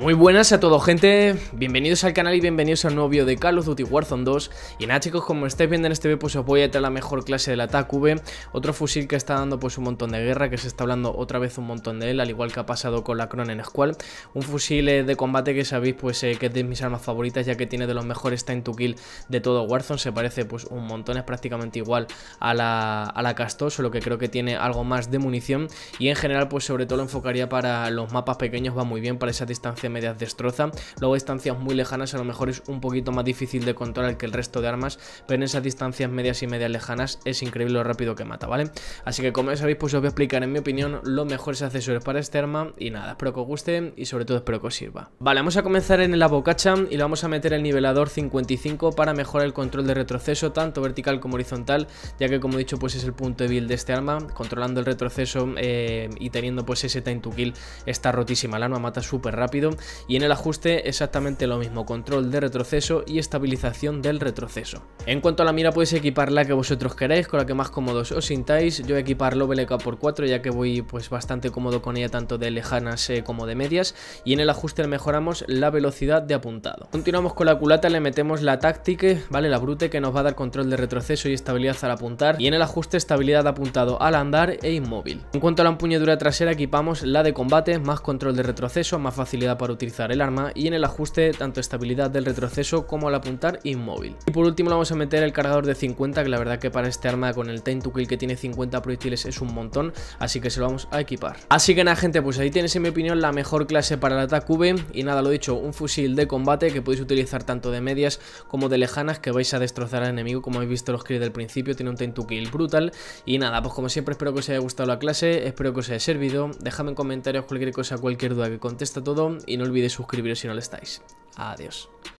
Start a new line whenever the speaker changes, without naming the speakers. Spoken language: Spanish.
Muy buenas a todo gente, bienvenidos al canal y bienvenidos al un nuevo vídeo de Call Duty Warzone 2 Y nada chicos, como estáis viendo en este vídeo pues os voy a traer la mejor clase del ataque v Otro fusil que está dando pues un montón de guerra, que se está hablando otra vez un montón de él Al igual que ha pasado con la Cronen Squall Un fusil eh, de combate que sabéis pues eh, que es de mis armas favoritas Ya que tiene de los mejores time to kill de todo Warzone Se parece pues un montón, es prácticamente igual a la, a la Solo que creo que tiene algo más de munición Y en general pues sobre todo lo enfocaría para los mapas pequeños Va muy bien para esa distancia medias destroza. Luego distancias muy lejanas a lo mejor es un poquito más difícil de controlar que el resto de armas, pero en esas distancias medias y medias lejanas es increíble lo rápido que mata, ¿vale? Así que como ya sabéis, pues os voy a explicar en mi opinión los mejores accesorios para este arma y nada, espero que os guste y sobre todo espero que os sirva. Vale, vamos a comenzar en el bocacha y le vamos a meter el nivelador 55 para mejorar el control de retroceso tanto vertical como horizontal, ya que como he dicho pues es el punto débil de este arma, controlando el retroceso eh, y teniendo pues ese time to kill está rotísima, el arma mata súper rápido y en el ajuste exactamente lo mismo, control de retroceso y estabilización del retroceso. En cuanto a la mira podéis equipar la que vosotros queráis, con la que más cómodos os sintáis, yo voy a equipar BLK por 4 ya que voy pues bastante cómodo con ella tanto de lejanas eh, como de medias y en el ajuste mejoramos la velocidad de apuntado. Continuamos con la culata, le metemos la táctica, vale, la brute que nos va a dar control de retroceso y estabilidad al apuntar y en el ajuste estabilidad de apuntado al andar e inmóvil. En cuanto a la empuñadura trasera equipamos la de combate, más control de retroceso, más facilidad para utilizar el arma y en el ajuste tanto estabilidad del retroceso como al apuntar inmóvil. Y por último le vamos a meter el cargador de 50 que la verdad que para este arma con el time to kill que tiene 50 proyectiles es un montón así que se lo vamos a equipar. Así que nada gente pues ahí tienes en mi opinión la mejor clase para el ataque V y nada lo dicho un fusil de combate que podéis utilizar tanto de medias como de lejanas que vais a destrozar al enemigo como habéis visto los clips del principio tiene un time to kill brutal y nada pues como siempre espero que os haya gustado la clase espero que os haya servido dejadme en comentarios cualquier cosa cualquier duda que contesta todo y no olvidéis suscribiros si no lo estáis. Adiós.